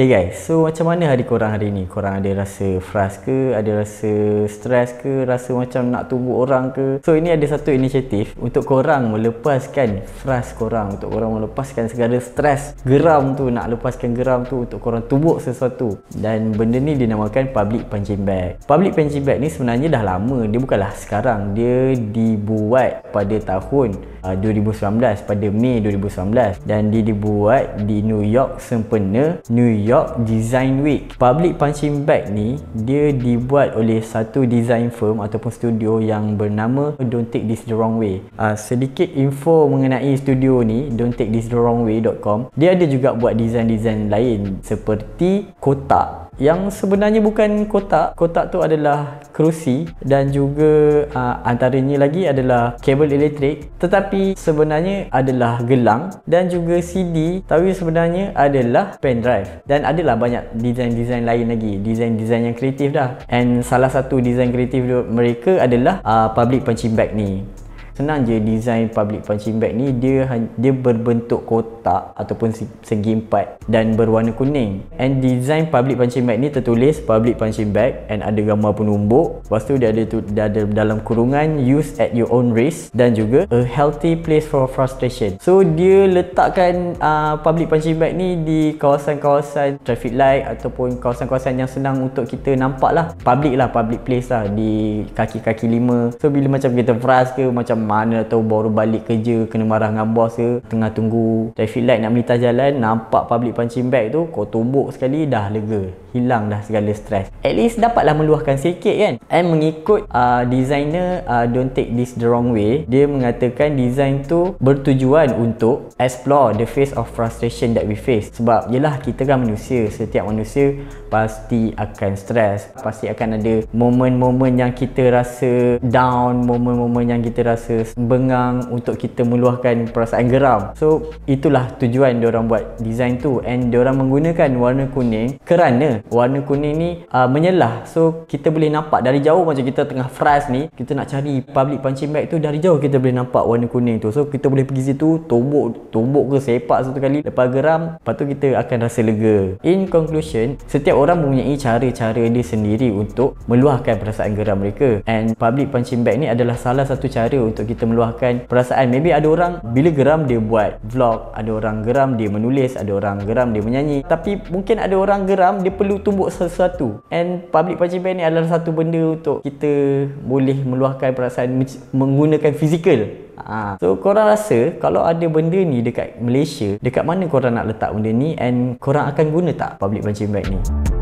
Hey guys, so macam mana hari korang hari ni? Korang ada rasa frust ke? Ada rasa stress ke? Rasa macam nak tubuh orang ke? So ini ada satu inisiatif untuk korang melepaskan frust korang Untuk korang melepaskan segala stress geram tu Nak lepaskan geram tu untuk korang tubuh sesuatu Dan benda ni dinamakan public punching bag Public punching bag ni sebenarnya dah lama Dia bukanlah sekarang Dia dibuat pada tahun 2019 uh, pada Mei 2019 dan dia dibuat di New York sempena New York Design Week. Public punching bag ni dia dibuat oleh satu design firm ataupun studio yang bernama Don't Take This The Wrong Way. Uh, sedikit info mengenai studio ni Don't Take This The Wrong Way.com. Dia ada juga buat design-design lain seperti kotak yang sebenarnya bukan kotak kotak tu adalah kerusi dan juga uh, antaranya lagi adalah kabel elektrik tetapi sebenarnya adalah gelang dan juga CD tapi sebenarnya adalah pen drive dan adalah banyak design-design lain lagi design-design yang kreatif dah and salah satu design kreatif mereka adalah uh, public punching bag ni senang je design public punching bag ni dia dia berbentuk kotak ataupun segi empat dan berwarna kuning and design public punching bag ni tertulis public punching bag and ada gambar penumbuk lepas tu dia ada tu dia ada dalam kurungan use at your own risk dan juga a healthy place for frustration so dia letakkan uh, public punching bag ni di kawasan-kawasan traffic light ataupun kawasan-kawasan yang senang untuk kita nampak lah public lah public place lah di kaki-kaki lima so bila macam kita frust ke macam mana tahu baru balik kerja kena marah dengan bos ke tengah tunggu traffic light nak melintas jalan nampak public punching bag tu kau tumbuk sekali dah lega hilang dah segala stress. at least dapatlah meluahkan sikit kan and mengikut uh, designer uh, don't take this the wrong way dia mengatakan design tu bertujuan untuk explore the face of frustration that we face sebab yelah kita kan manusia setiap manusia pasti akan stress, pasti akan ada moment-moment yang kita rasa down moment-moment yang kita rasa bengang untuk kita meluahkan perasaan geram. So itulah tujuan orang buat design tu and orang menggunakan warna kuning kerana warna kuning ni uh, menyelah. So kita boleh nampak dari jauh macam kita tengah fresh ni, kita nak cari public punching bag tu dari jauh kita boleh nampak warna kuning tu. So kita boleh pergi situ tombok tombok ke sepak satu kali lepas geram, lepas tu kita akan rasa lega. In conclusion, setiap orang mempunyai cara-cara dia sendiri untuk meluahkan perasaan geram mereka and public punching bag ni adalah salah satu cara untuk untuk kita meluahkan perasaan maybe ada orang bila geram dia buat vlog ada orang geram dia menulis ada orang geram dia menyanyi tapi mungkin ada orang geram dia perlu tumbuk sesuatu and public punching bag ni adalah satu benda untuk kita boleh meluahkan perasaan menggunakan fizikal Ha. So korang rasa kalau ada benda ni dekat Malaysia, dekat mana korang nak letak benda ni and korang akan guna tak public punching bag ni?